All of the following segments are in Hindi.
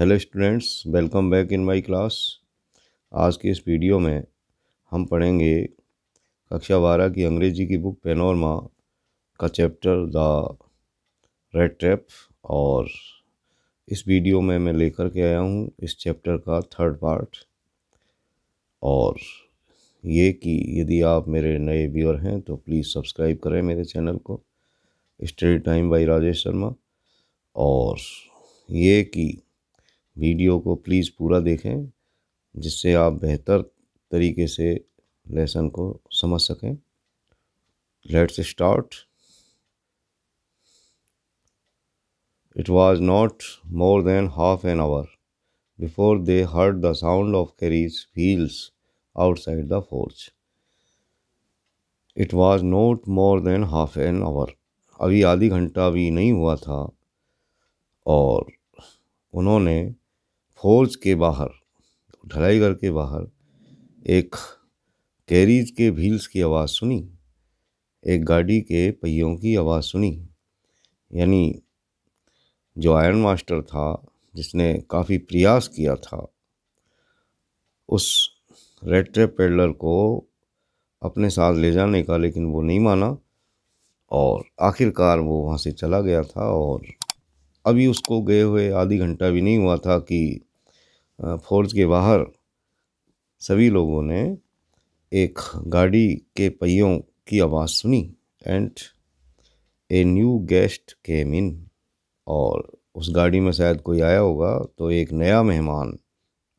Hello students welcome back in my class आज के इस वीडियो में हम पढ़ेंगे कक्षा बारह की अंग्रेजी की बुक पेनोरमा का चैप्टर द रेड ट्रैप और इस वीडियो में मैं लेकर के आया हूँ इस चैप्टर का थर्ड पार्ट और ये कि यदि आप मेरे नए व्यूअर हैं तो प्लीज़ सब्सक्राइब करें मेरे चैनल को study time by Rajesh Sharma और ये कि वीडियो को प्लीज़ पूरा देखें जिससे आप बेहतर तरीके से लेसन को समझ सकें let's start it was not more than half an hour before they heard the sound of carriage wheels outside the forge it was not more than half an hour अभी आधी घंटा भी नहीं हुआ था और उन्होंने फोर्ज के बाहर ढलाईगढ़ के बाहर एक कैरीज के व्हील्स की आवाज़ सुनी एक गाड़ी के पहियों की आवाज़ सुनी यानी जो आयरन मास्टर था जिसने काफ़ी प्रयास किया था उस रेड ट्रैप पेडलर को अपने साथ ले जाने का लेकिन वो नहीं माना और आखिरकार वो वहाँ से चला गया था और अभी उसको गए हुए आधी घंटा भी नहीं हुआ था कि फोर्स के बाहर सभी लोगों ने एक गाड़ी के पहियों की आवाज़ सुनी and a new guest came in और उस गाड़ी में शायद कोई आया होगा तो एक नया मेहमान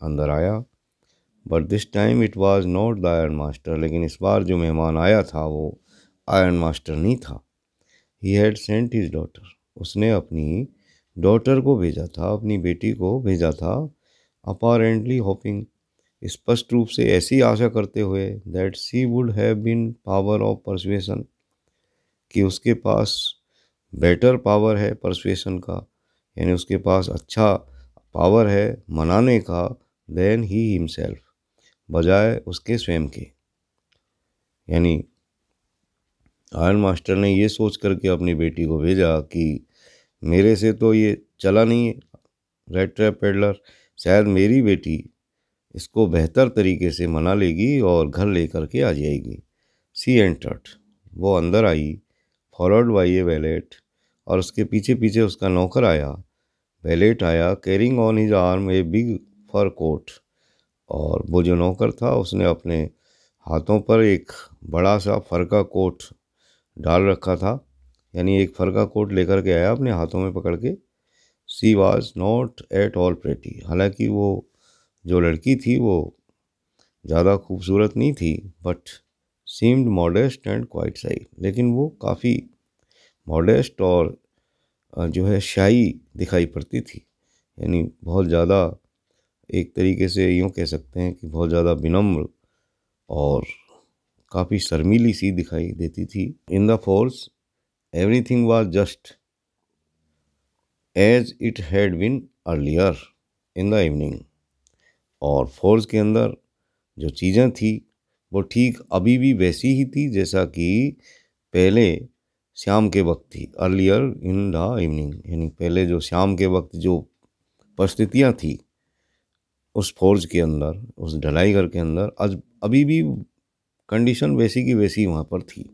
अंदर आया but this time it was not the iron master लेकिन इस बार जो मेहमान आया था वो आयरन मास्टर नहीं था he had sent his daughter उसने अपनी डॉटर को भेजा था अपनी बेटी को भेजा था अपारेंटली होपिंग स्पष्ट रूप से ऐसी आशा करते हुए that she would have been power of persuasion कि उसके पास बेटर पावर है परसुएसन का यानी उसके पास अच्छा पावर है मनाने का देन ही हिमसेल्फ बजाय उसके स्वयं के यानी आयन मास्टर ने ये सोच करके अपनी बेटी को भेजा कि मेरे से तो ये चला नहीं है रेड ट्रैप पेडलर शायद मेरी बेटी इसको बेहतर तरीके से मना लेगी और घर लेकर के आ जाएगी सी एंटर्ड वो अंदर आई फॉलोड बाई ए वैलेट और उसके पीछे पीछे उसका नौकर आया वैलेट आया carrying on his arm a big fur coat और वो जो नौकर था उसने अपने हाथों पर एक बड़ा सा फर का कोट डाल रखा था यानी एक फर का कोट लेकर के आया अपने हाथों में पकड़ के she was not at all pretty हालांकि वो जो लड़की थी वो ज़्यादा खूबसूरत नहीं थी but seemed modest and quite shy लेकिन वो काफ़ी मॉडेस्ट और जो है शाही दिखाई पड़ती थी यानी बहुत ज़्यादा एक तरीके से यूँ कह सकते हैं कि बहुत ज़्यादा विनम्र और काफ़ी शर्मीली सी दिखाई देती थी in the forge everything was just as it had been earlier in the evening और फोर्स के अंदर जो चीज़ें थी वो ठीक अभी भी वैसी ही थी जैसा कि पहले शाम के वक्त थी अर्लियर इन द इवनिंग यानी पहले जो शाम के वक्त जो परिस्थितियाँ थी उस फोर्ज के अंदर उस ढलाई घर के अंदर आज अभी भी कंडीशन वैसी की वैसी वहाँ पर थी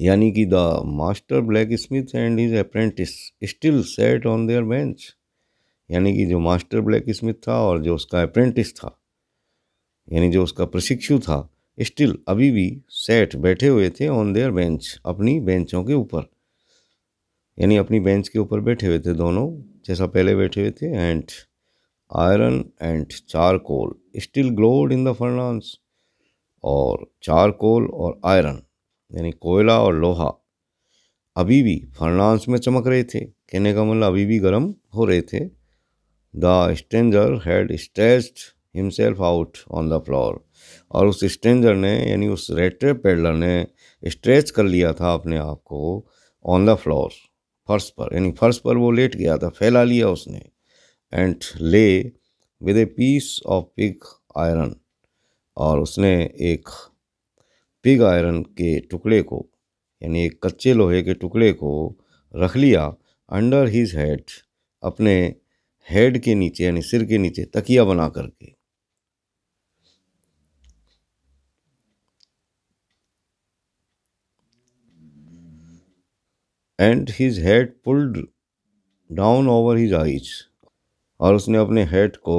यानी कि the master blacksmith and his apprentice still sat on their bench यानी कि जो मास्टर ब्लैक स्मिथ था और जो उसका अप्रेंटिस था यानी जो उसका प्रशिक्षु था स्टिल अभी भी सेट बैठे हुए थे ऑन देयर बेंच अपनी बेंचों के ऊपर यानी अपनी बेंच के ऊपर बैठे हुए थे दोनों जैसा पहले बैठे हुए थे and iron and charcoal still glowed in the furnace और चारकोल और आयरन यानी कोयला और लोहा अभी भी फर्नांस में चमक रहे थे कहने का मतलब अभी भी गर्म हो रहे थे the stranger had stretched himself out on the floor और उस स्ट्रेंजर ने यानी उस रेटर पेडलर ने स्ट्रेच कर लिया था अपने आप को ऑन द फ्लोर फर्श पर यानी फर्श पर वो लेट गया था फैला लिया उसने and lay with a piece of pig iron और उसने एक पिग आयरन के टुकड़े को यानी एक कच्चे लोहे के टुकड़े को रख लिया अंडर हिज हेड अपने हेड के नीचे यानी सिर के नीचे तकिया बना करके and his head pulled down over his eyes और उसने अपने हेड को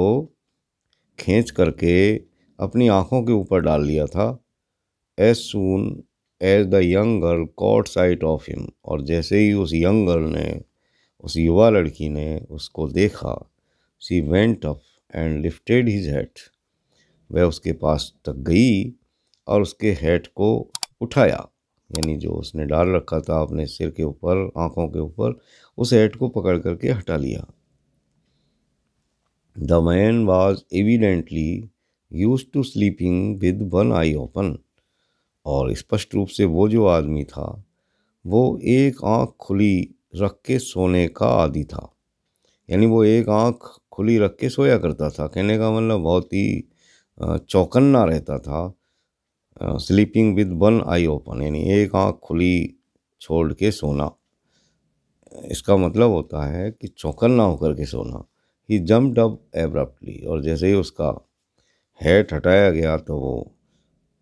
खींच करके अपनी आँखों के ऊपर डाल लिया था as soon as the young girl caught sight of him और जैसे ही उस यंग गर्ल ने उस युवा लड़की ने उसको देखा she went up and lifted his head वह उसके पास तक गई और उसके हेड को उठाया यानी जो उसने डाल रखा था अपने सिर के ऊपर आंखों के ऊपर उस हेड को पकड़ करके हटा लिया the man was evidently used to sleeping with one eye open और स्पष्ट रूप से वो जो आदमी था वो एक आँख खुली रख के सोने का आदि था यानी वो एक आँख खुली रख के सोया करता था कहने का मतलब बहुत ही चौकन्ना रहता था sleeping with one eye open यानी एक आँख खुली छोड़ के सोना इसका मतलब होता है कि चौकन्ना होकर के सोना ही जम्प अप एब्रप्टली और जैसे ही उसका हेड हटाया गया तो वो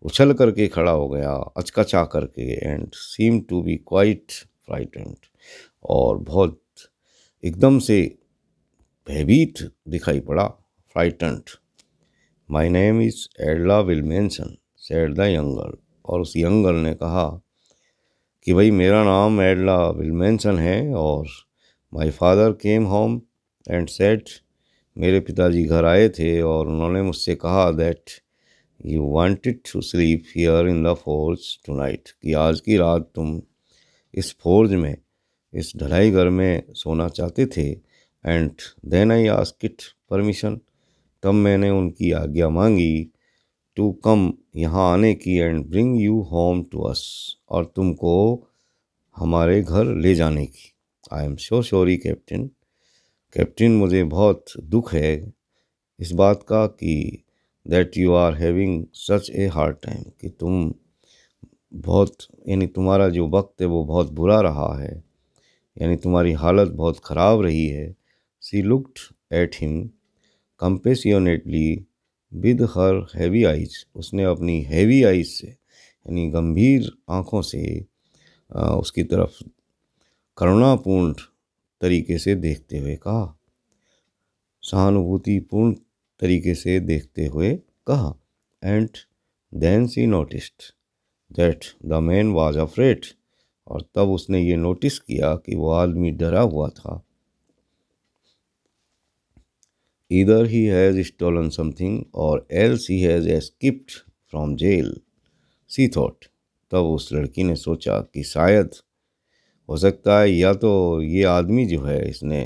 उछल करके खड़ा हो गया अचकचा करके and seemed to be quite frightened और बहुत एकदम से भयभीत दिखाई पड़ा frightened my name is Edla Willmansson said the young girl और उस यंगल ने कहा कि भाई मेरा नाम एडला विलमेंसन है और my father came home and said मेरे पिताजी घर आए थे और उन्होंने मुझसे कहा that you wanted to sleep here in the forge tonight कि आज की रात तुम इस फोर्ज में इस ढलाई घर में सोना चाहते थे and then I it permission तब मैंने उनकी आज्ञा मांगी टू कम यहाँ आने की and bring you home to us और तुमको हमारे घर ले जाने की I am sure sorry captain captain मुझे बहुत दुख है इस बात का कि that you are having such a hard time कि तुम बहुत यानी तुम्हारा जो वक्त है वो बहुत बुरा रहा है यानी तुम्हारी हालत बहुत ख़राब रही है she looked at him compassionately with her heavy eyes उसने अपनी हैवी आइज से यानी गंभीर आँखों से आ, उसकी तरफ करुणापूर्ण तरीके से देखते हुए कहा सहानुभूतिपूर्ण तरीके से देखते हुए कहा and then she noticed that the man was afraid और तब उसने ये नोटिस किया कि वो आदमी डरा हुआ था either he has stolen something or else has escaped from jail she thought तब उस लड़की ने सोचा कि शायद हो सकता है या तो ये आदमी जो है इसने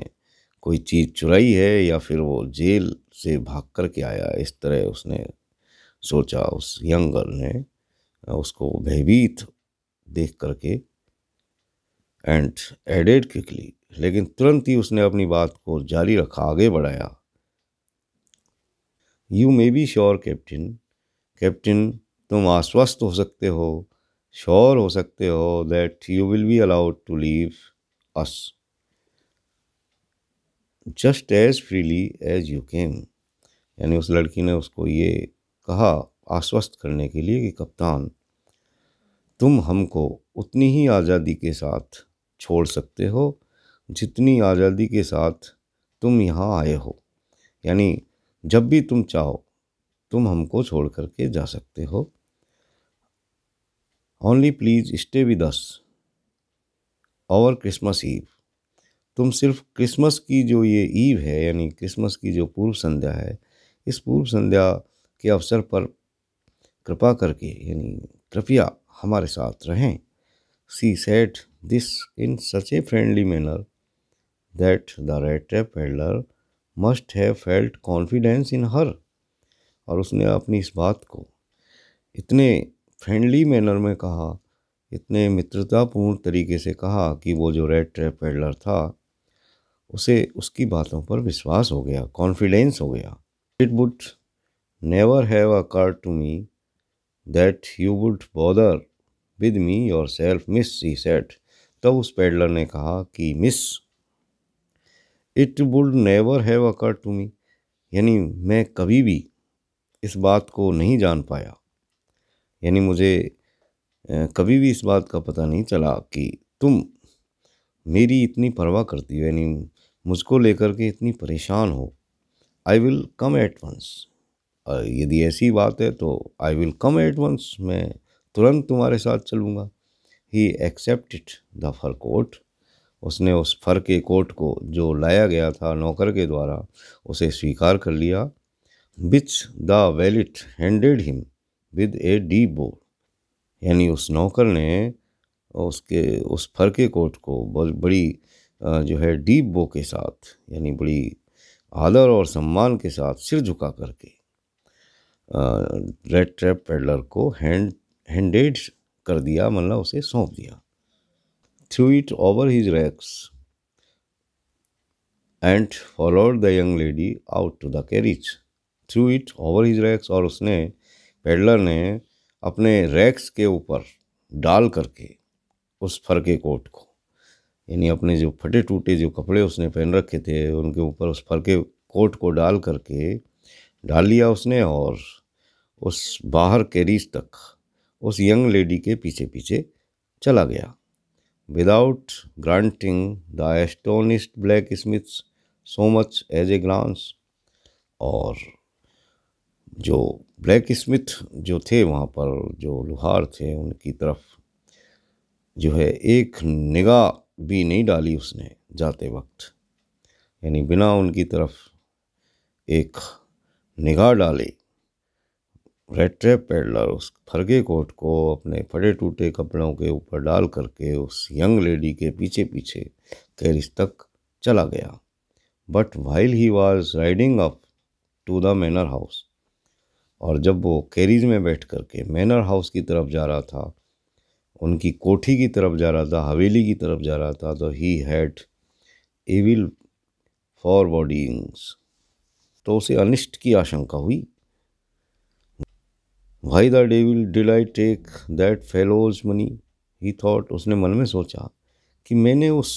कोई चीज़ चुराई है या फिर वो जेल से भाग कर के आया इस तरह उसने सोचा उस यंग गर्ल ने उसको भयभीत देख करके एंड एडेड क्विकली लेकिन तुरंत ही उसने अपनी बात को जारी रखा आगे बढ़ाया you may be sure captain captain तुम आश्वस्त हो सकते हो श्योर हो सकते हो that you will be allowed to leave us just as freely as you came यानी उस लड़की ने उसको ये कहा आश्वस्त करने के लिए कि कप्तान तुम हमको उतनी ही आज़ादी के साथ छोड़ सकते हो जितनी आज़ादी के साथ तुम यहाँ आए हो यानी जब भी तुम चाहो तुम हमको छोड़ करके जा सकते हो only please stay with us over Christmas ewe तुम सिर्फ क्रिसमस की जो ये ईव है यानी क्रिसमस की जो पूर्व संध्या है इस पूर्व संध्या के अवसर पर कृपा करके यानी कृपया हमारे साथ रहें she said this in such a friendly manner that the red trap peddler must have felt confidence in her और उसने अपनी इस बात को इतने फ्रेंडली मैनर में कहा इतने मित्रतापूर्ण तरीके से कहा कि वो जो रेड ट्रैप पेडलर था उसे उसकी बातों पर विश्वास हो गया कॉन्फिडेंस हो गया it would never have occurred to me that you would bother with me yourself miss see said तब उस पेडलर ने कहा कि miss it would never have occurred to me यानी मैं कभी भी इस बात को नहीं जान पाया यानी मुझे कभी भी इस बात का पता नहीं चला कि तुम मेरी इतनी परवाह करती हो यानी मुझको लेकर के इतनी परेशान हो I will come at once यदि ऐसी बात है तो I will come at once मैं तुरंत तुम्हारे साथ चलूँगा ही एक्सेप्ट द फर कोट उसने उस फर के कोट को जो लाया गया था नौकर के द्वारा उसे स्वीकार कर लिया which the valet handed him with a deep bow यानी उस नौकर ने उसके उस फर के कोट को बड़ी जो है डीप बो के साथ यानी बड़ी आदर और सम्मान के साथ सिर झुका करके रेड ट्रैप पेडलर को हैंड हैंडेड कर दिया मतलब उसे सौंप दिया threw it over his rags and followed the young lady out to the carriage threw it over his rags और उसने पेडलर ने अपने रैक्स के ऊपर डाल करके उस फरके कोट को यानी अपने जो फटे टूटे जो कपड़े उसने पहन रखे थे उनके ऊपर उस फरके के कोट को डाल करके डाल लिया उसने और उस बाहर कैरीज तक उस यंग लेडी के पीछे पीछे चला गया without granting the astonished blacksmiths so much as a glance और जो ब्लैक स्मिथ जो थे वहाँ पर जो लुहार थे उनकी तरफ जो है एक निगाह भी नहीं डाली उसने जाते वक्त यानी बिना उनकी तरफ एक निगाह डाले रेड ट्रैप पेडलर उस फरगे कोट को अपने फटे टूटे कपड़ों के ऊपर डाल करके उस यंग लेडी के पीछे पीछे कैरिज तक चला गया but while he was riding up to the manor house और जब वो कैरिज में बैठ करके मैनर हाउस की तरफ जा रहा था उनकी कोठी की तरफ जा रहा था हवेली की तरफ जा रहा था तो he had evil forebodings तो उसे अनिष्ट की आशंका हुई why the devil did I take that fellow's money he thought उसने मन में सोचा कि मैंने उस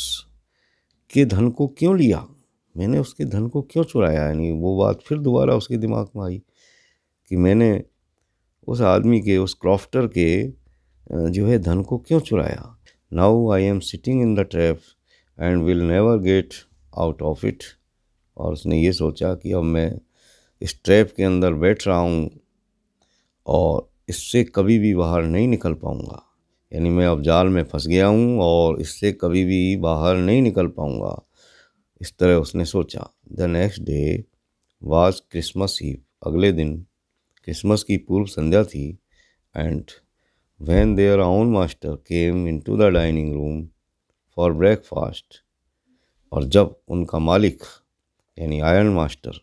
के धन को क्यों लिया मैंने उसके धन को क्यों चुराया यानी वो बात फिर दोबारा उसके दिमाग में आई कि मैंने उस आदमी के उस क्रॉफ्टर के जो है धन को क्यों चुराया now I am sitting in the trap and will never get out of it और उसने ये सोचा कि अब मैं इस ट्रैप के अंदर बैठ रहा हूँ और इससे कभी भी बाहर नहीं निकल पाऊँगा यानी मैं अब जाल में फंस गया हूँ और इससे कभी भी बाहर नहीं निकल पाऊँगा इस तरह उसने सोचा the next day was Christmas Eve अगले दिन क्रिसमस की पूर्व संध्या थी and when their own master came into the dining room for breakfast और जब उनका मालिक यानी आयरन मास्टर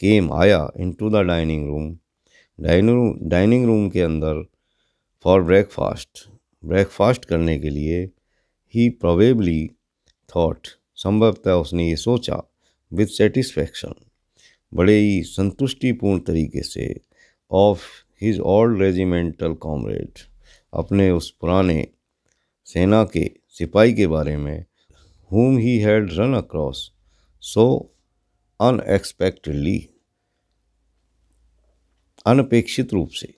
केम आया into the dining room dining room dining room के अंदर फॉर ब्रेकफास्ट ब्रेकफास्ट करने के लिए ही प्रोबेबली थॉट संभवतः उसने ये सोचा विद सेटिस्फेक्शन बड़े ही संतुष्टिपूर्ण तरीके से of his old regimental comrade अपने उस पुराने सेना के सिपाही के बारे में whom he had run across so unexpectedly अनपेक्षित रूप से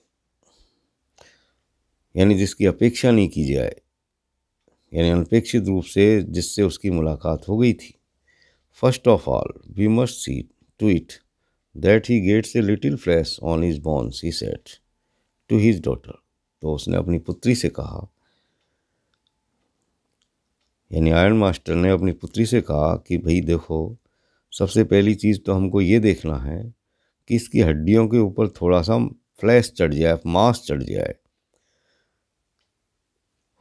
यानी जिसकी अपेक्षा नहीं की जाए यानी अनपेक्षित रूप से जिससे उसकी मुलाकात हो गई थी first of all we must see to it that he gets a little fresh on his bones he said to his daughter तो उसने अपनी पुत्री से कहा यानी आयरन मास्टर ने अपनी पुत्री से कहा कि भाई देखो सबसे पहली चीज़ तो हमको ये देखना है कि इसकी हड्डियों के ऊपर थोड़ा सा फ्लैश चढ़ जाए मांस चढ़ जाए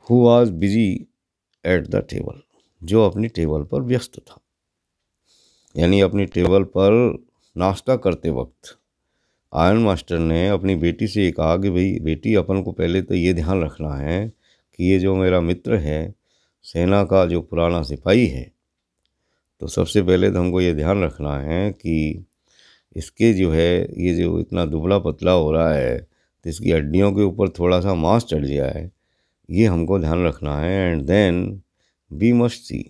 who was busy at the table जो अपनी टेबल पर व्यस्त था यानी अपनी टेबल पर नाश्ता करते वक्त आयन मास्टर ने अपनी बेटी से ये कहा कि भाई बेटी अपन को पहले तो ये ध्यान रखना है कि ये जो मेरा मित्र है सेना का जो पुराना सिपाही है तो सबसे पहले तो हमको ये ध्यान रखना है कि इसके जो है ये जो इतना दुबला पतला हो रहा है तो इसकी हड्डियों के ऊपर थोड़ा सा मांस चढ़ जाए ये हमको ध्यान रखना है and then we must see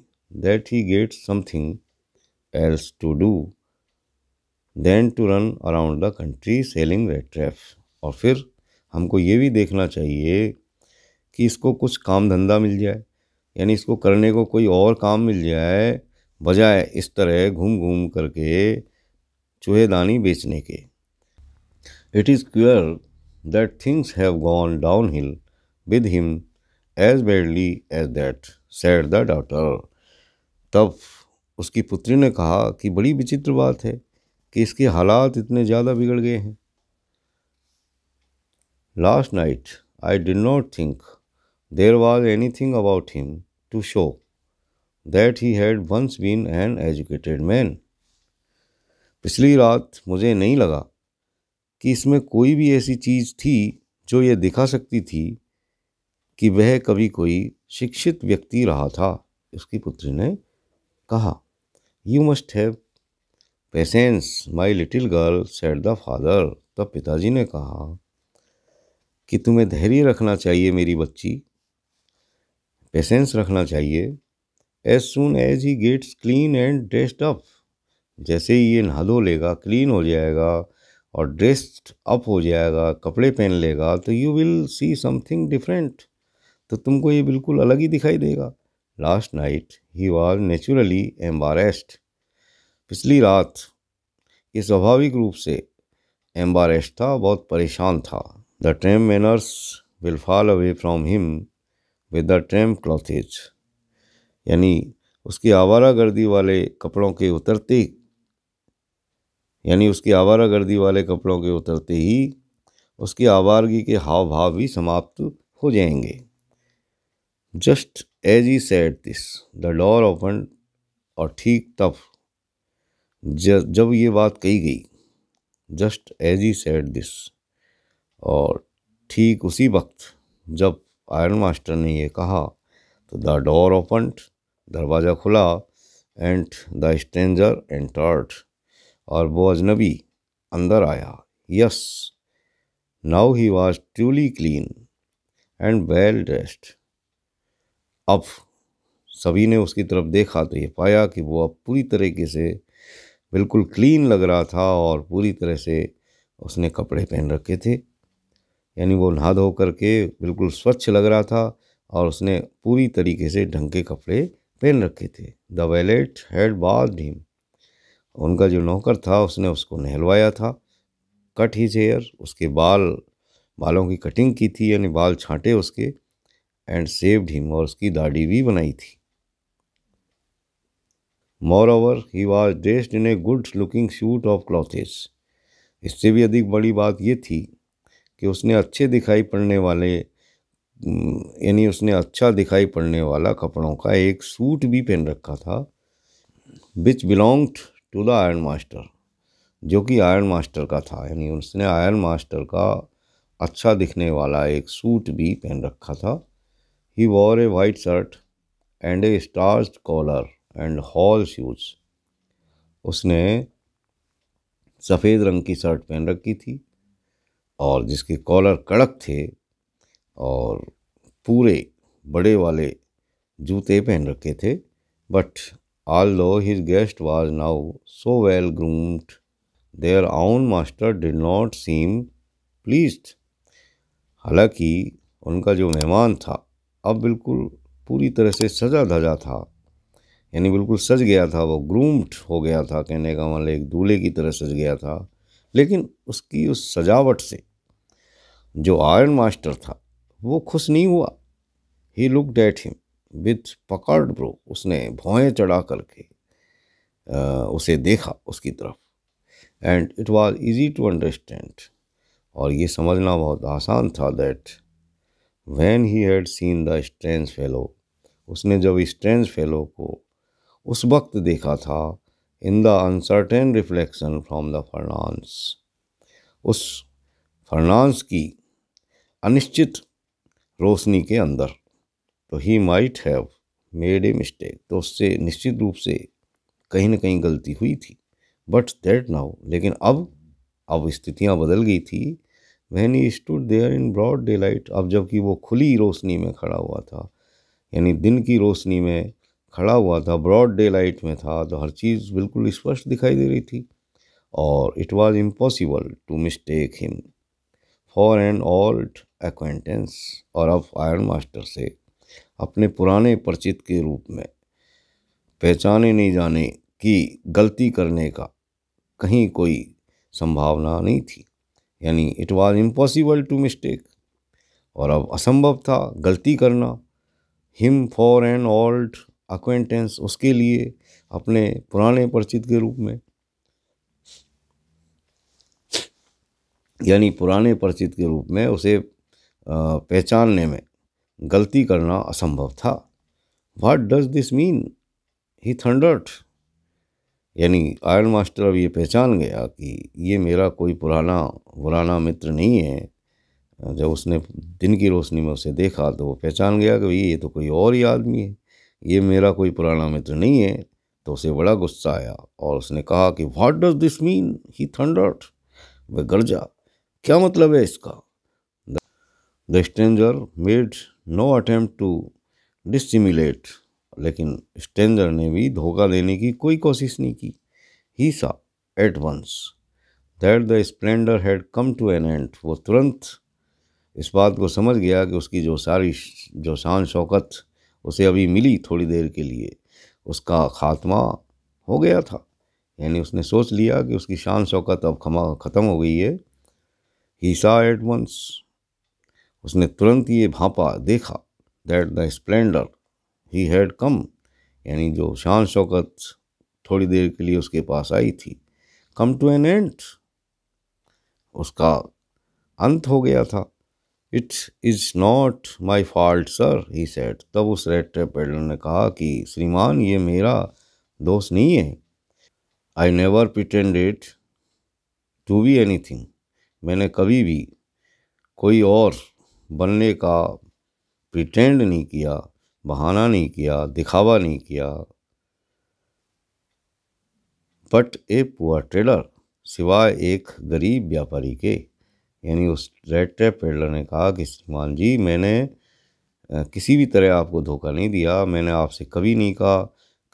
that he gets something else to do then to run around the country selling rat trap और फिर हमको ये भी देखना चाहिए कि इसको कुछ काम धंधा मिल जाए यानी इसको करने को कोई और काम मिल जाए बजाय इस तरह घूम घूम करके चूहेदानी बेचने के it is clear that things have gone downhill with him as badly as that said the doctor तब उसकी पुत्री ने कहा कि बड़ी विचित्र बात है कि इसके हालात इतने ज़्यादा बिगड़ गए हैं last night I did not think there was anything about him to show that he had once been an educated man पिछली रात मुझे नहीं लगा कि इसमें कोई भी ऐसी चीज़ थी जो ये दिखा सकती थी कि वह कभी कोई शिक्षित व्यक्ति रहा था उसकी पुत्री ने कहा you must have patience my little girl said the father तब पिताजी ने कहा कि तुम्हें धैर्य रखना चाहिए मेरी बच्ची पेशेंस रखना चाहिए as soon as he gets clean and dressed up जैसे ही ये नहा धो लेगा क्लीन हो जाएगा और ड्रेस्ड अप हो जाएगा कपड़े पहन लेगा तो you will see something different तो तुमको ये बिल्कुल अलग ही दिखाई देगा last night he was naturally embarrassed पिछली रात ये स्वाभाविक रूप से एम्बारेश था बहुत परेशान था the tramp's manners will fall away from him with the tramp's clothes यानी उसकी आवारा गर्दी वाले कपड़ों के उतरते यानी उसकी आवारा गर्दी वाले कपड़ों के उतरते ही उसकी आवारगी के हाव भाव भी समाप्त हो जाएंगे just as he said this the door open और ठीक तफ जब ये बात कही गई just as he said this और ठीक उसी वक्त जब आयरन मास्टर ने ये कहा तो द डोर ओपन दरवाज़ा खुला एंड द स्ट्रेंजर एंटर्ड और वो अजनबी अंदर आया yes now he was truly clean and well dressed अब सभी ने उसकी तरफ देखा तो ये पाया कि वो अब पूरी तरीके से बिल्कुल क्लीन लग रहा था और पूरी तरह से उसने कपड़े पहन रखे थे यानी वो नहा धो करके बिल्कुल स्वच्छ लग रहा था और उसने पूरी तरीके से ढंग के कपड़े पहन रखे थे the valet had bath him उनका जो नौकर था उसने उसको नहलवाया था कट हिज हेयर उसके बाल बालों की कटिंग की थी यानी बाल छांटे उसके एंड सेव्ड हिम और उसकी दाढ़ी भी बनाई थी moreover he was dressed in a good looking suit of clothes इससे भी अधिक बड़ी बात ये थी कि उसने अच्छे दिखाई पड़ने वाले यानी उसने अच्छा दिखाई पड़ने वाला कपड़ों का एक सूट भी पहन रखा था which belonged to the iron master जो कि आयरन मास्टर का था यानी उसने आयरन मास्टर का अच्छा दिखने वाला एक सूट भी पहन रखा था he wore a white shirt and a starched collar and whole shoes उसने सफ़ेद रंग की शर्ट पहन रखी थी और जिसके कॉलर कड़क थे और पूरे बड़े वाले जूते पहन रखे थे but although his guest was now so well groomed their iron master did not seem pleased हालांकि उनका जो मेहमान था अब बिल्कुल पूरी तरह से सजा धजा था यानी बिल्कुल सज गया था वो ग्रूम्ड हो गया था कहने का मतलब एक दूल्हे की तरह सज गया था लेकिन उसकी उस सजावट से जो आयरन मास्टर था वो खुश नहीं हुआ he looked at him with puckered brow उसने भौएँ चढ़ा करके उसे देखा उसकी तरफ and it was easy to understand और ये समझना बहुत आसान था that when he had seen the strange fellow उसने जब स्ट्रेंज फेलो को उस वक्त देखा था in the uncertain reflection from the furnace उस फर्नांस की अनिश्चित रोशनी के अंदर तो he might have made a mistake तो उससे निश्चित रूप से कहीं ना कहीं गलती हुई थी बट दैट नाउ लेकिन अब अब स्थितियां बदल गई थी when he stood there in broad daylight अब जबकि वो खुली रोशनी में खड़ा हुआ था यानी दिन की रोशनी में खड़ा हुआ था ब्रॉड डे लाइट में था तो हर चीज़ बिल्कुल स्पष्ट दिखाई दे रही थी और it was impossible to mistake him for an old acquaintance और अब आयरन मास्टर से अपने पुराने परिचित के रूप में पहचाने नहीं जाने की गलती करने का कहीं कोई संभावना नहीं थी यानी it was impossible to mistake और अब असंभव था गलती करना him for an old acquaintance उसके लिए अपने पुराने परिचित के रूप में यानी पुराने परिचित के रूप में उसे पहचानने में गलती करना असंभव था what does this mean he thundered यानी आयरन मास्टर अब ये पहचान गया कि ये मेरा कोई पुराना पुराना मित्र नहीं है जब उसने दिन की रोशनी में उसे देखा तो वो पहचान गया कि ये तो कोई और ही आदमी है ये मेरा कोई पुराना मित्र नहीं है तो उसे बड़ा गुस्सा आया और उसने कहा कि what does this mean he thundered वे गर्जा क्या मतलब है इसका the stranger made no attempt to dissimulate लेकिन स्टेंजर ने भी धोखा देने की कोई कोशिश नहीं की he saw at once that the splendour had come to an end वो तुरंत इस बात को समझ गया कि उसकी जो सारी जो शान शौकत उसे अभी मिली थोड़ी देर के लिए उसका खात्मा हो गया था यानी उसने सोच लिया कि उसकी शान शौकत अब खमा ख़त्म हो गई है ही सा एट वंस उसने तुरंत ये भापा देखा that the splendour he had come यानी जो शान शौकत थोड़ी देर के लिए उसके पास आई थी कम टू एन एंड उसका अंत हो गया था it's is not my fault sir he said तब उस रेड टेप पेडलर ने कहा कि श्रीमान ये मेरा दोस्त नहीं है I never pretended to be anything मैंने कभी भी कोई और बनने का प्रिटेंड नहीं किया बहाना नहीं किया दिखावा नहीं किया बट ए पुअर ट्रेलर सिवाय एक गरीब व्यापारी के यानी उस रेड टेप पेडलर ने कहा कि श्रीमान जी मैंने किसी भी तरह आपको धोखा नहीं दिया मैंने आपसे कभी नहीं कहा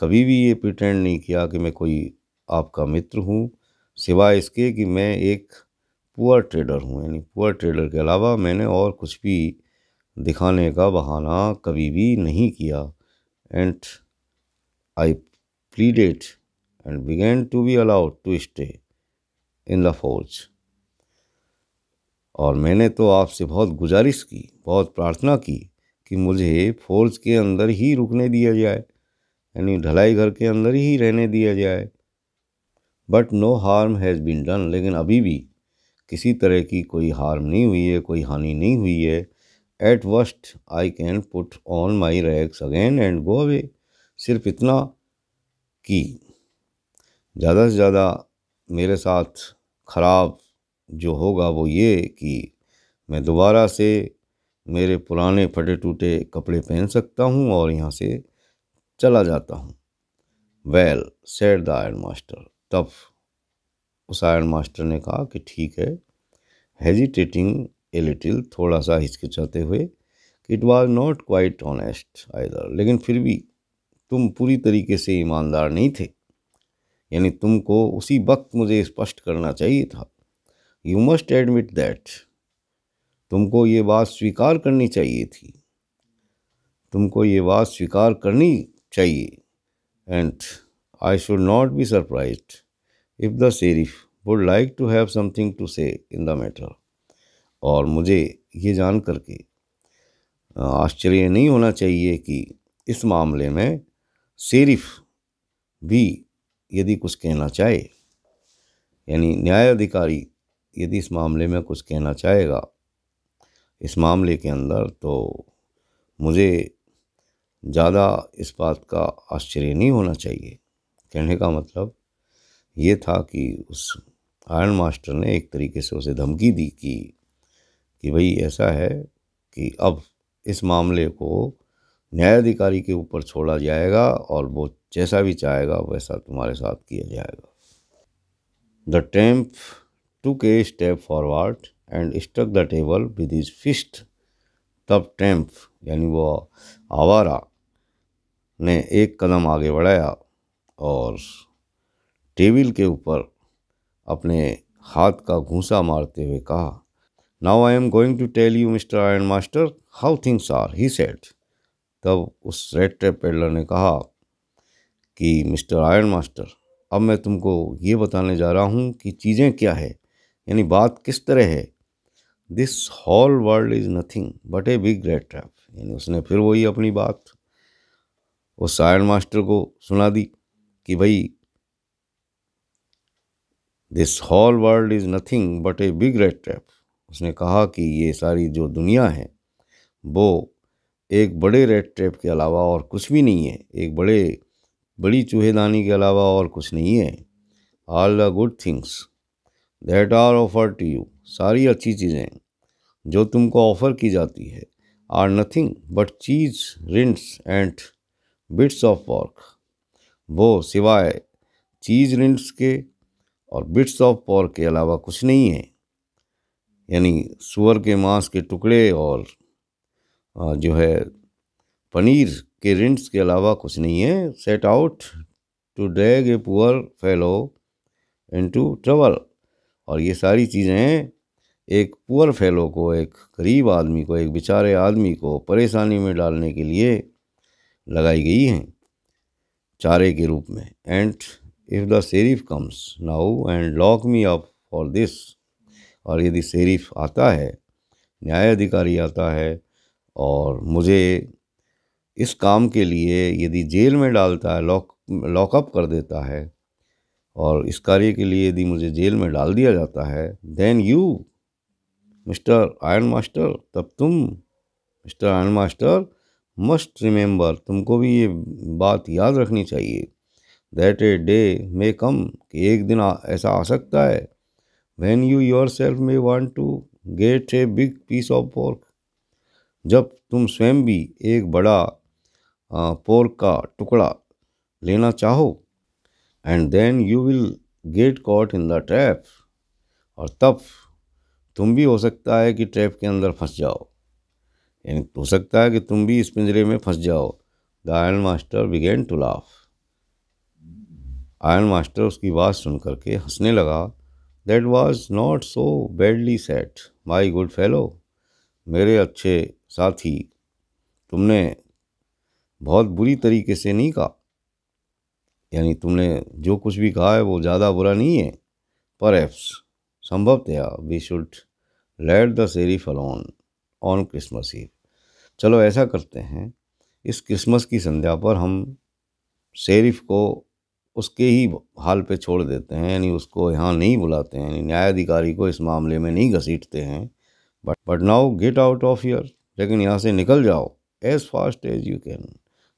कभी भी ये प्रिटेंड नहीं किया कि मैं कोई आपका मित्र हूँ सिवाय इसके कि मैं एक पुअर ट्रेडर हूँ यानी पुअर ट्रेडर के अलावा मैंने और कुछ भी दिखाने का बहाना कभी भी नहीं किया and I pleaded and begged to be allowed to stay in the फौज और मैंने तो आपसे बहुत गुजारिश की बहुत प्रार्थना की कि मुझे फोर्ज के अंदर ही रुकने दिया जाए यानी ढलाई घर के अंदर ही रहने दिया जाए but no harm has been done लेकिन अभी भी किसी तरह की कोई हार्म नहीं हुई है कोई हानि नहीं हुई है at worst I can put on my rags again and go away सिर्फ इतना कि ज़्यादा से ज़्यादा मेरे साथ ख़राब जो होगा वो ये कि मैं दोबारा से मेरे पुराने फटे टूटे कपड़े पहन सकता हूँ और यहाँ से चला जाता हूँ well said the iron master तब उस आयरन मास्टर ने कहा कि ठीक है हेजिटेटिंग ए लिटिल थोड़ा सा हिचकिचाते हुए कि it was not quite honest either लेकिन फिर भी तुम पूरी तरीके से ईमानदार नहीं थे यानी तुमको उसी वक्त मुझे स्पष्ट करना चाहिए था यू मस्ट एडमिट दैट तुमको ये बात स्वीकार करनी चाहिए थी तुमको ये बात स्वीकार करनी चाहिए and I should not be surprise if the sheriff would like to have something to say in the matter और मुझे ये जान करके आश्चर्य नहीं होना चाहिए कि इस मामले में शेरिफ भी यदि कुछ कहना चाहे यानी न्याय अधिकारी यदि इस मामले में कुछ कहना चाहेगा इस मामले के अंदर तो मुझे ज़्यादा इस बात का आश्चर्य नहीं होना चाहिए कहने का मतलब ये था कि उस आयरन मास्टर ने एक तरीके से उसे धमकी दी कि कि भाई ऐसा है कि अब इस मामले को न्यायाधिकारी के ऊपर छोड़ा जाएगा और वो जैसा भी चाहेगा वैसा तुम्हारे साथ किया जाएगा the tramp took a step forward and struck the table with his fist तब टेम्प यानी वो आवारा ने एक कदम आगे बढ़ाया और टेबल के ऊपर अपने हाथ का घूसा मारते हुए कहा now I am going to tell you mister iron master how things are he said तब उस रेड ट्रैप पेडलर ने कहा कि मिस्टर आयरन मास्टर अब मैं तुमको ये बताने जा रहा हूँ कि चीज़ें क्या है यानी बात किस तरह है this whole world is nothing but a big rat trap यानी उसने फिर वही अपनी बात उस आयन मास्टर को सुना दी कि भाई this whole world is nothing but a big rat trap उसने कहा कि ये सारी जो दुनिया है वो एक बड़े रेड ट्रैप के अलावा और कुछ भी नहीं है एक बड़े बड़ी चूहेदानी के अलावा और कुछ नहीं है all the good things that are offer to you सारी अच्छी चीज़ें जो तुमको ऑफ़र की जाती है are nothing but cheese rinds and bits of pork वो सिवाय चीज रिंट्स के और बिट्स ऑफ पॉर्क के अलावा कुछ नहीं है यानी सुअर के मांस के टुकड़े और जो है पनीर के रिंट्स के अलावा कुछ नहीं है set out to drag a poor fellow into trouble और ये सारी चीज़ें एक पुअर फैलो को एक गरीब आदमी को एक बेचारे आदमी को परेशानी में डालने के लिए लगाई गई हैं चारे के रूप में and if the sheriff comes now and lock me up for this और यदि शेरीफ आता है न्याय अधिकारी आता है और मुझे इस काम के लिए यदि जेल में डालता है लॉक लॉकअप कर देता है और इस कार्य के लिए यदि मुझे जेल में डाल दिया जाता है then you mister iron master तब तुम mister iron master must remember तुमको भी ये बात याद रखनी चाहिए दैट ए डे मे कम कि एक दिन आ, ऐसा आ सकता है when you yourself may want to get a big piece of pork जब तुम स्वयं भी एक बड़ा पोर्क का टुकड़ा लेना चाहो and then you will get caught in the trap और तब तुम भी हो सकता है कि ट्रैप के अंदर फंस जाओ यानी हो सकता है कि तुम भी इस पिंजरे में फंस जाओ the iron master began to laugh iron master उसकी बात सुन करके हंसने लगा that was not so badly said my good fellow मेरे अच्छे साथी तुमने बहुत बुरी तरीके से नहीं कहा यानी तुमने जो कुछ भी कहा है वो ज़्यादा बुरा नहीं है पर एप्स संभवतया we should let the sheriff alone on Christmas Eve चलो ऐसा करते हैं इस क्रिसमस की संध्या पर हम शेरिफ को उसके ही हाल पे छोड़ देते हैं यानी उसको यहाँ नहीं बुलाते हैं यानी न्यायाधिकारी को इस मामले में नहीं घसीटते हैं but but now get out of here लेकिन यहाँ से निकल जाओ as fast as you can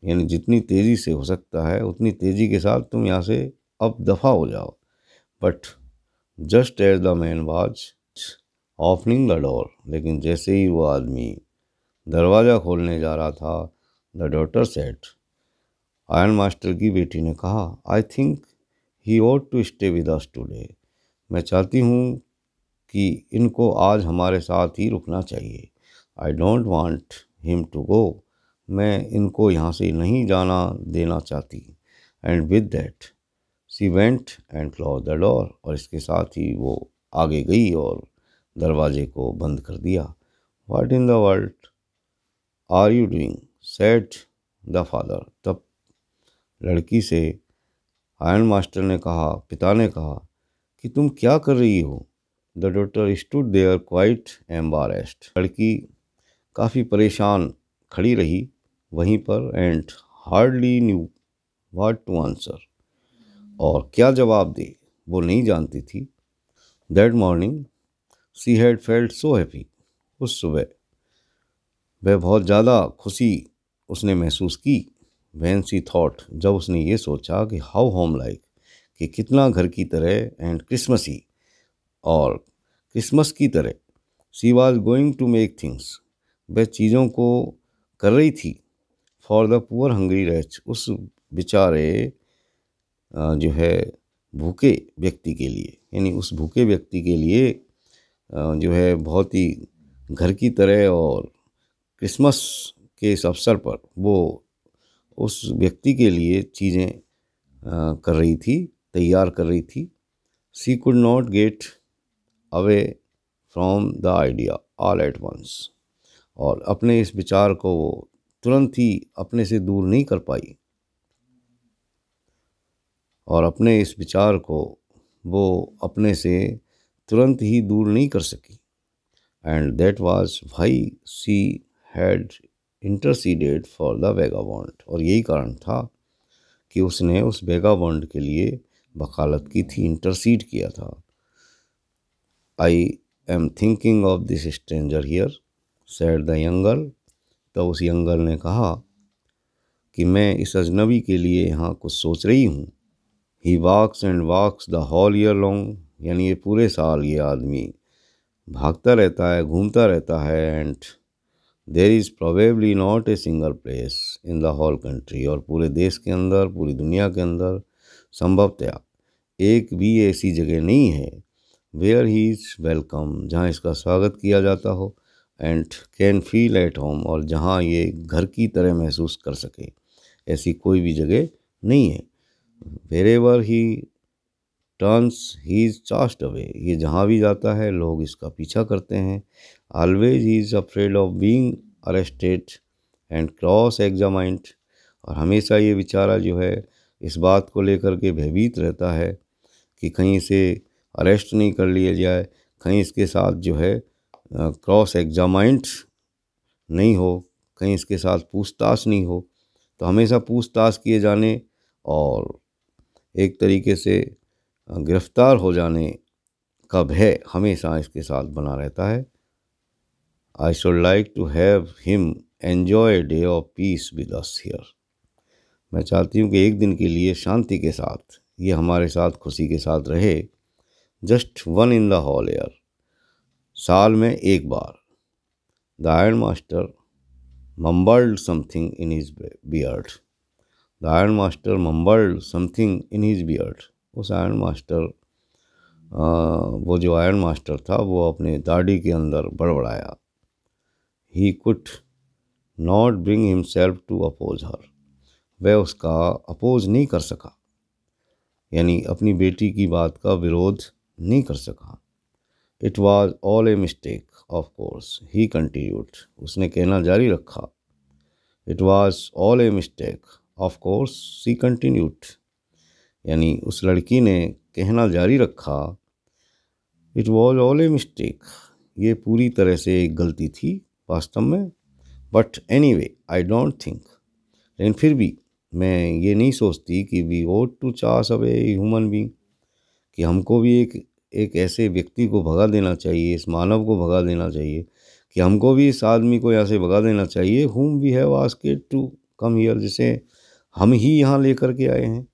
यानी जितनी तेज़ी से हो सकता है उतनी तेज़ी के साथ तुम यहाँ से अब दफ़ा हो जाओ but just as the man was opening the door लेकिन जैसे ही वो आदमी दरवाज़ा खोलने जा रहा था the daughter said iron master की बेटी ने कहा I think he ought to stay with us today मैं चाहती हूँ कि इनको आज हमारे साथ ही रुकना चाहिए I don't want him to go मैं इनको यहाँ से नहीं जाना देना चाहती and with that she went and closed the door और इसके साथ ही वो आगे गई और दरवाजे को बंद कर दिया what in the world are you doing said the father तब लड़की से आयन मास्टर ने कहा पिता ने कहा कि तुम क्या कर रही हो the daughter stood there quite embarrassed लड़की काफ़ी परेशान खड़ी रही वहीं पर and hardly knew what to answer और क्या जवाब दे वो नहीं जानती थी that morning she had felt so happy उस सुबह वह बहुत ज़्यादा खुशी उसने महसूस की वैन सी थाट जब उसने ये सोचा कि हाउ होम लाइक कि कितना घर की तरह एंड क्रिसमस ही और क्रिसमस की तरह she was going to make things वह चीज़ों को कर रही थी for the poor hungry wretch उस बेचारे जो है भूखे व्यक्ति के लिए यानी उस भूखे व्यक्ति के लिए जो है बहुत ही घर की तरह और क्रिसमस के इस अवसर पर वो उस व्यक्ति के लिए चीज़ें कर रही थी तैयार कर रही थी she could not get away from the idea all at once और अपने इस विचार को वो तुरंत ही अपने से दूर नहीं कर पाई और अपने इस विचार को वो अपने से तुरंत ही दूर नहीं कर सकी and that was why she had interceded for the bond और यही कारण था कि उसने उस बॉन्ड के लिए वकालत की थी इंटरसीड किया था I am thinking of this stranger here said the young girl तो उस यंगल ने कहा कि मैं इस अजनबी के लिए यहाँ कुछ सोच रही हूँ he walks and walks the whole year long यानी ये पूरे साल ये आदमी भागता रहता है घूमता रहता है and there is probably not a single place in the whole country और पूरे देश के अंदर पूरी दुनिया के अंदर संभवतया एक भी ऐसी जगह नहीं है वेयर ही इज़ वेलकम जहाँ इसका स्वागत किया जाता हो and can feel at home और जहाँ ये घर की तरह महसूस कर सके ऐसी कोई भी जगह नहीं है wherever he turns he is chased away ये जहाँ भी जाता है लोग इसका पीछा करते हैं always he is afraid of being arrested and cross examined और हमेशा ये बेचारा जो है इस बात को लेकर के भयभीत रहता है कि कहीं से अरेस्ट नहीं कर लिया जाए कहीं इसके साथ जो है क्रॉस एग्जामाइंट नहीं हो कहीं इसके साथ पूछताछ नहीं हो तो हमेशा पूछताछ किए जाने और एक तरीके से गिरफ्तार हो जाने का भय हमेशा इसके साथ बना रहता है I should like to have him enjoy day of peace with us here मैं चाहती हूँ कि एक दिन के लिए शांति के साथ ये हमारे साथ खुशी के साथ रहे just one in the whole year साल में एक बार the iron master mumbled something in his beard the iron master mumbled something in his beard उस आयरन मास्टर वो जो आयरन मास्टर था वो अपने दाढ़ी के अंदर बड़बड़ाया he could not bring himself to oppose her वह उसका अपोज नहीं कर सका यानी अपनी बेटी की बात का विरोध नहीं कर सका it was all a mistake of course he continued उसने कहना जारी रखा it was all a mistake of course she continued यानी उस लड़की ने कहना जारी रखा it was all a mistake ये पूरी तरह से एक गलती थी वास्तव में but anyway I don't think लेकिन फिर भी मैं ये नहीं सोचती कि we ought to chase away human being कि हमको भी एक एक ऐसे व्यक्ति को भगा देना चाहिए इस मानव को भगा देना चाहिए कि हमको भी इस आदमी को यहाँ से भगा देना चाहिए whom we have asked to come here जिसे हम ही यहाँ लेकर के आए हैं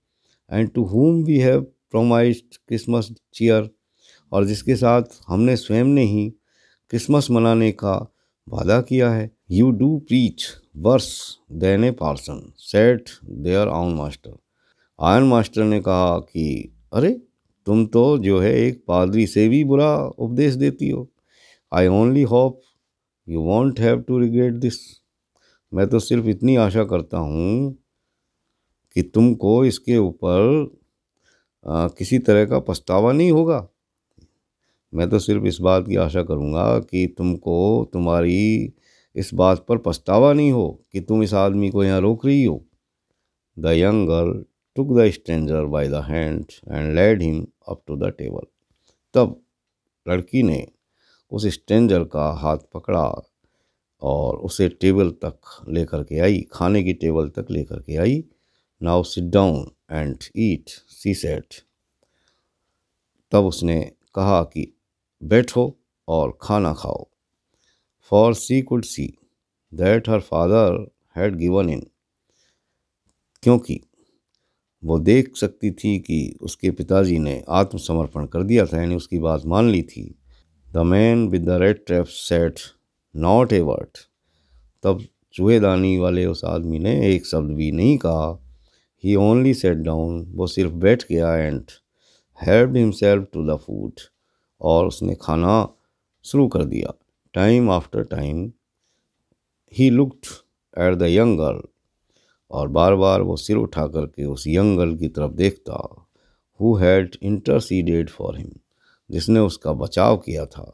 and to whom we have promised Christmas cheer और जिसके साथ हमने स्वयं ने ही क्रिसमस मनाने का वादा किया है you do preach worse than a parson said there iron master iron master ने कहा कि अरे तुम तो जो है एक पादरी से भी बुरा उपदेश देती हो I only hope you won't have to regret this मैं तो सिर्फ इतनी आशा करता हूँ कि तुमको इसके ऊपर किसी तरह का पछतावा नहीं होगा मैं तो सिर्फ इस बात की आशा करूँगा कि तुमको तुम्हारी इस बात पर पछतावा नहीं हो कि तुम इस आदमी को यहाँ रोक रही हो the young girl took the stranger by the hand and led him up to the table. तब लड़की ने उस स्ट्रेंजर का हाथ पकड़ा और उसे टेबल तक लेकर के आई खाने की टेबल तक लेकर के आई now sit down and eat she said तब उसने कहा कि बैठो और खाना खाओ for she could see that her father had given in क्योंकि वो देख सकती थी कि उसके पिताजी ने आत्मसमर्पण कर दिया था यानी उसकी बात मान ली थी the man with the red trap said not a word तब चूहेदानी वाले उस आदमी ने एक शब्द भी नहीं कहा ही ओनली सेट डाउन वो सिर्फ बैठ गया and help himself to the food और उसने खाना शुरू कर दिया time after time he looked at the young girl और बार बार वो सिर उठा करके उस यंग गर्ल की तरफ देखता who had interceded for him जिसने उसका बचाव किया था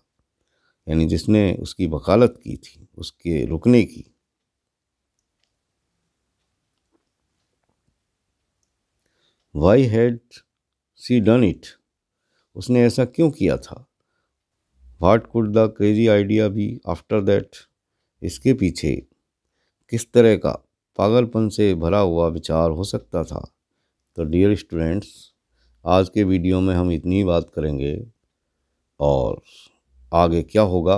यानी जिसने उसकी वकालत की थी उसके रुकने की why had she done it उसने ऐसा क्यों किया था what could the crazy idea be after that इसके पीछे किस तरह का पागलपन से भरा हुआ विचार हो सकता था तो डियर स्टूडेंट्स आज के वीडियो में हम इतनी बात करेंगे और आगे क्या होगा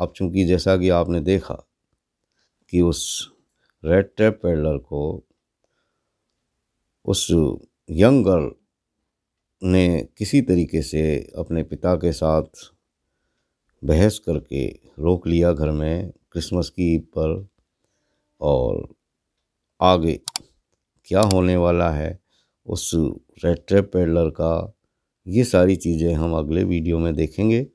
अब चूंकि जैसा कि आपने देखा कि उस रेड टैप पेडलर को उस यंग गर्ल ने किसी तरीके से अपने पिता के साथ बहस करके रोक लिया घर में क्रिसमस की ईद पर और आगे क्या होने वाला है उस रेट्रेप पेडलर का ये सारी चीज़ें हम अगले वीडियो में देखेंगे